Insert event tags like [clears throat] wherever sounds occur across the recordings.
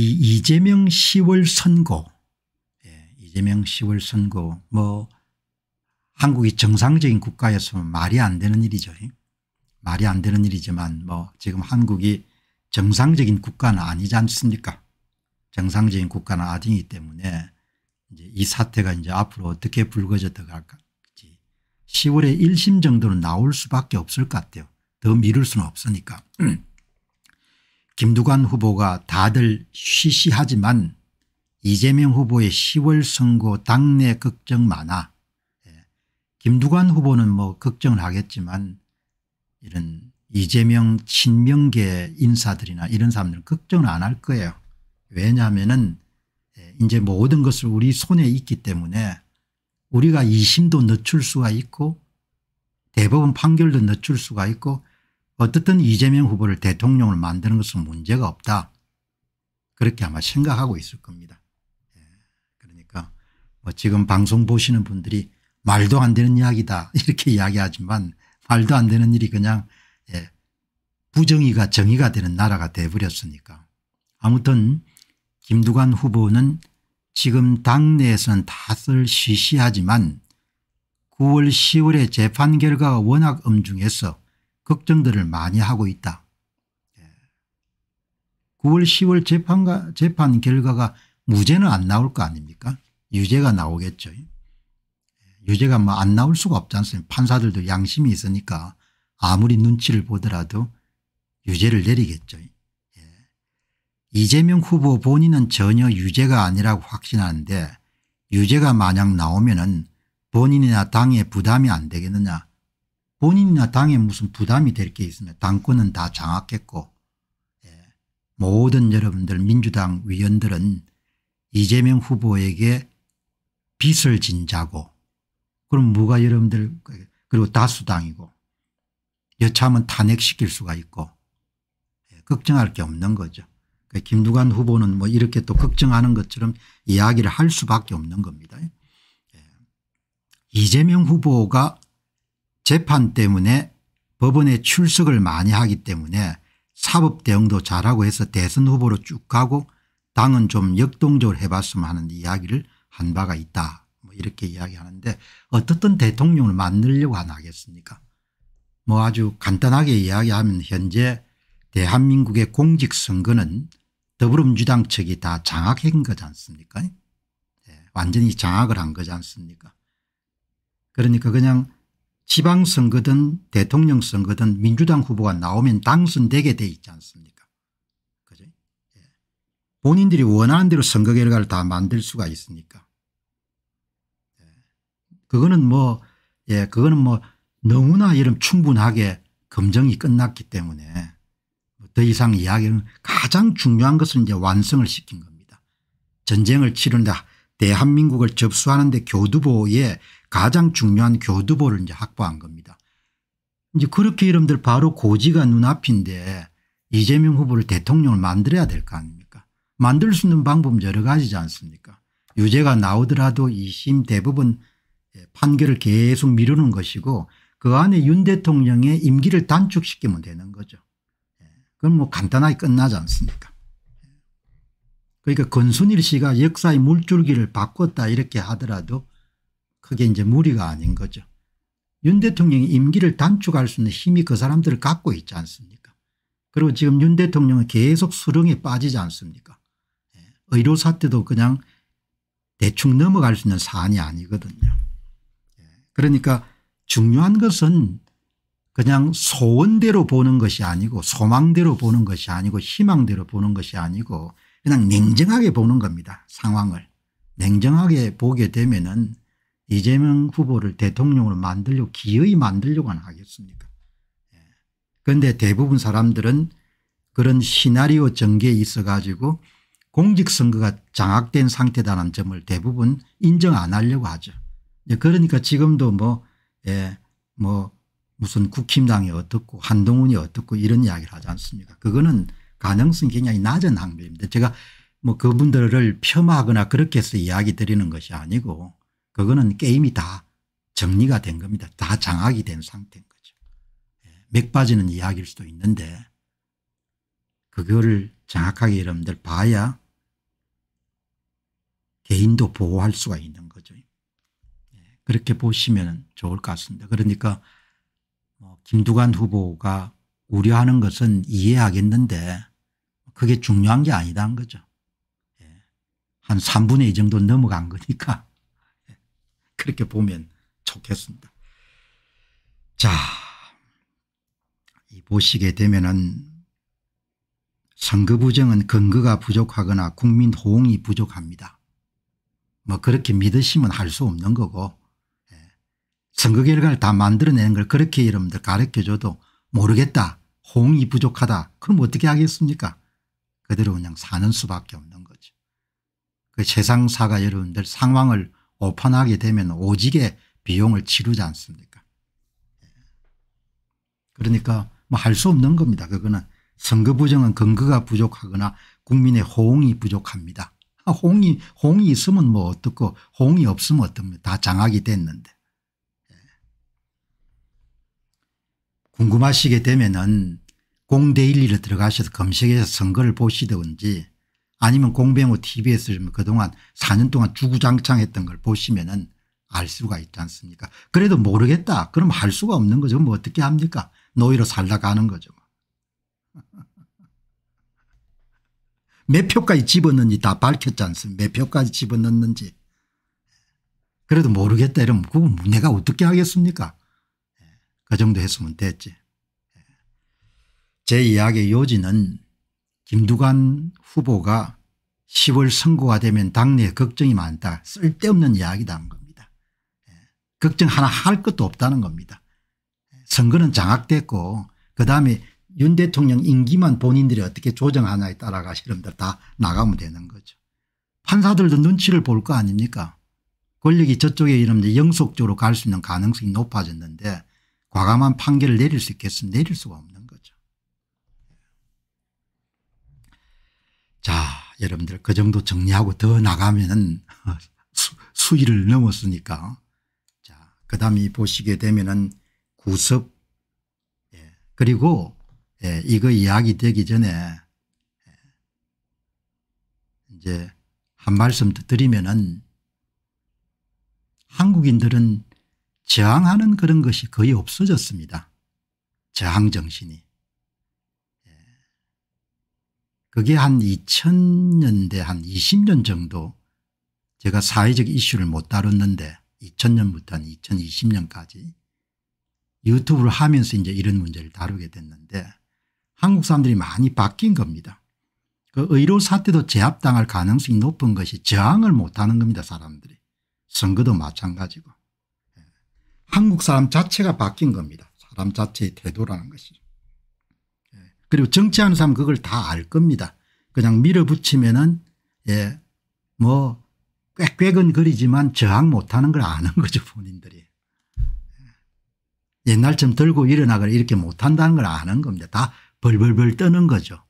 이 이재명 10월 선고 예, 이재명 10월 선고 뭐 한국이 정상적인 국가였으면 말이 안 되는 일이죠. 말이 안 되는 일이지만 뭐 지금 한국이 정상적인 국가는 아니지 않습니까 정상적인 국가는 아니기 때문에 이제 이 사태가 이제 앞으로 어떻게 불거져 들어갈지 10월에 1심 정도는 나올 수밖에 없을 것 같아요. 더 미룰 수는 없으니까. [clears throat] 김두관 후보가 다들 쉬쉬하지만 이재명 후보의 10월 선거 당내 걱정 많아 예. 김두관 후보는 뭐 걱정을 하겠지만 이런 이재명 친명계 인사들이나 이런 사람들은 걱정을 안 할 거예요. 왜냐하면 예, 이제 모든 것을 우리 손에 있기 때문에 우리가 이심도 늦출 수가 있고 대법원 판결도 늦출 수가 있고 어떻든 이재명 후보를 대통령을 만드는 것은 문제가 없다. 그렇게 아마 생각하고 있을 겁니다. 예, 그러니까 뭐 지금 방송 보시는 분들이 말도 안 되는 이야기다 [laughs] 이렇게 이야기하지만 말도 안 되는 일이 그냥 예. 부정의가 정의가 되는 나라가 돼버렸으니까 아무튼 김두관 후보는 지금 당내에서는 다들 시시하지만 9월 10월의 재판 결과가 워낙 엄중해서 걱정들을 많이 하고 있다. 9월 예. 10월 재판가, 재판 결과가 무죄는 안 나올 거 아닙니까 유죄가 나오겠죠. 예. 유죄가 뭐 안 나올 수가 없지 않습니까 판사들도 양심이 있으니까 아무리 눈치를 보더라도 유죄를 내리겠죠. 예. 이재명 후보 본인은 전혀 유죄가 아니라고 확신하는데 유죄가 만약 나오면 은 본인이나 당에 부담이 안 되겠느냐 본인이나 당에 무슨 부담이 될 게 있으면 당권은 다 장악했고 예. 모든 여러분들 민주당 위원들은 이재명 후보에게 빚을 진 자고 그럼 뭐가 여러분들 그리고 다수당이고 여차하면 탄핵시킬 수가 있고 예. 걱정할 게 없는 거죠. 그 김두관 후보는 뭐 이렇게 또 걱정하는 것처럼 이야기를 할 수밖에 없는 겁니다. 예. 이재명 후보가 재판 때문에 법원에 출석을 많이 하기 때문에 사법 대응도 잘하고 해서 대선 후보로 쭉 가고 당은 좀 역동적으로 해봤으면 하는 이야기를 한 바가 있다. 뭐 이렇게 이야기하는데 어떻든 대통령을 만들려고 안 하겠습니까 뭐 아주 간단하게 이야기하면 현재 대한민국의 공직선거는 더불어민주당 측이 다 장악한 거지 않습니까 네. 완전히 장악을 한 거지 않습니까 그러니까 그냥 지방선거든 대통령 선거든 민주당 후보가 나오면 당선되게 돼 있지 않습니까 그죠 예. 본인들이 원하는 대로 선거 결과를 다 만들 수가 있으니까 예. 그거는 뭐 예, 그거는 뭐 너무나 이런 충분하게 검증이 끝났기 때문에 뭐 더 이상 이야기는 가장 중요한 것은 이제 완성을 시킨 겁니다. 전쟁을 치른다 대한민국을 접수하는데 교두보에 가장 중요한 교두보를 이제 확보한 겁니다. 이제 그렇게 이름들 바로 고지가 눈앞인데 이재명 후보를 대통령을 만들어야 될 거 아닙니까 만들 수 있는 방법 여러 가지지 않습니까 유죄가 나오더라도 2심 대법원 예, 판결을 계속 미루는 것이고 그 안에 윤 대통령의 임기를 단축시키면 되는 거죠. 예, 그건 뭐 간단하게 끝나지 않습니까 예. 그러니까 권순일 씨가 역사의 물줄기를 바꿨다 이렇게 하더라도 그게 이제 무리가 아닌 거죠. 윤 대통령이 임기를 단축할 수 있는 힘이 그 사람들을 갖고 있지 않습니까 그리고 지금 윤 대통령은 계속 수렁에 빠지지 않습니까 예, 의료 사태도 그냥 대충 넘어갈 수 있는 사안이 아니거든요. 예, 그러니까 중요한 것은 그냥 소원대로 보는 것이 아니고 소망대로 보는 것이 아니고 희망대로 보는 것이 아니고 그냥 냉정하게 보는 겁니다. 상황을. 냉정하게 보게 되면은 이재명 후보를 대통령으로 만들려고 기어이 만들려고는 하겠습니까 예. 그런데 대부분 사람들은 그런 시나리오 전개에 있어 가지고 공직선거가 장악된 상태다라는 점을 대부분 인정 안 하려고 하죠. 예, 그러니까 지금도 뭐, 예, 뭐 무슨 국힘당이 어떻고 한동훈이 어떻고 이런 이야기를 하지 않습니까 그거는 가능성이 굉장히 낮은 항변입니다. 제가 뭐 그분들을 폄하하거나 그렇게 해서 이야기 드리는 것이 아니고 그거는 게임이 다 정리가 된 겁니다. 다 장악이 된 상태인 거죠. 예, 맥 빠지는 이야기일 수도 있는데 그거를 정확하게 여러분들 봐야 개인도 보호할 수가 있는 거죠. 예, 그렇게 보시면 좋을 것 같습니다. 그러니까 뭐 김두관 후보가 우려하는 것은 이해하겠는데 그게 중요한 게 아니다는 거죠. 예, 한 3분의 2 정도 넘어간 거니까 그렇게 보면 좋겠습니다. 자, 이 보시게 되면은 선거부정은 근거가 부족하거나 국민 호응이 부족합니다. 뭐 그렇게 믿으시면 할 수 없는 거고 예. 선거 결과를 다 만들어내는 걸 그렇게 여러분들 가르쳐줘도 모르겠다 호응이 부족하다 그럼 어떻게 하겠습니까 그대로 그냥 사는 수밖에 없는 거죠. 그 세상사가 여러분들 상황을 오픈하게 되면 오직에 비용을 치르지 않습니까 그러니까 뭐 할 수 없는 겁니다. 그거는 선거 부정은 근거가 부족하거나 국민의 호응이 부족합니다. 아, 호응이, 호응이 있으면 뭐 어떻고 호응이 없으면 어떻습니까 다 장악이 됐는데. 예. 궁금하시게 되면 은 공대일리로 들어가셔서 검색해서 선거를 보시든지 아니면 공병호 tbs를 뭐 그동안 4년 동안 주구장창했던 걸 보시면 은알 수가 있지 않습니까 그래도 모르겠다 그럼 할 수가 없는 거죠 뭐 어떻게 합니까 노예로 살다 가는 거죠 뭐. [laughs] 몇 표까지 집어넣는지 다 밝혔지 않습니까 몇 표까지 집어넣는지 그래도 모르겠다 이러면 그거 내가 어떻게 하겠습니까 예, 그 정도 했으면 됐지 예. 제 이야기의 요지는 김두관 후보가 10월 선거가 되면 당내에 걱정이 많다. 쓸데없는 이야기다 한 겁니다. 예. 걱정 하나 할 것도 없다는 겁니다. 예. 선거는 장악됐고 그다음에 윤 대통령 임기만 본인들이 어떻게 조정하냐에 따라가 실험들 다 나가면 되는 거죠. 판사들도 눈치를 볼 거 아닙니까 권력이 저쪽에 이러면 영속적으로 갈 수 있는 가능성이 높아졌는데 과감한 판결을 내릴 수 있겠으면 내릴 수가 없는 자 여러분들 그 정도 정리하고 더 나가면 [laughs] 수, 수위를 넘었으니까 자그 다음에 보시게 되면은 구석 예. 그리고 예, 이거 이야기 되기 전에 예, 이제 한 말씀 더 드리면은 한국인들은 저항하는 그런 것이 거의 없어졌습니다. 저항정신이. 그게 한 2000년대 한 20년 정도 제가 사회적 이슈를 못 다뤘는데 2000년부터 한 2020년까지 유튜브를 하면서 이제 이런 문제를 다루게 됐는데 한국 사람들이 많이 바뀐 겁니다. 그 의료 사태도 제압당할 가능성이 높은 것이 저항을 못하는 겁니다 사람들이. 선거도 마찬가지고. 예. 한국 사람 자체가 바뀐 겁니다. 사람 자체의 태도라는 것이. 그리고 정치하는 사람 그걸 다 알 겁니다. 그냥 밀어붙이면은 예, 뭐 꽥꽥은 그리지만 저항 못하는 걸 아는 거죠 본인들이. 예. 옛날쯤 들고 일어나거나 이렇게 못한다는 걸 아는 겁니다. 다 벌벌벌 떠는 거죠.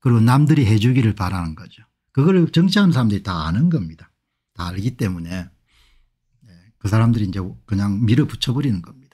그리고 남들이 해주기를 바라는 거죠. 그걸 정치하는 사람들이 다 아는 겁니다. 다 알기 때문에 예. 그 사람들이 이제 그냥 밀어붙여버리는 겁니다.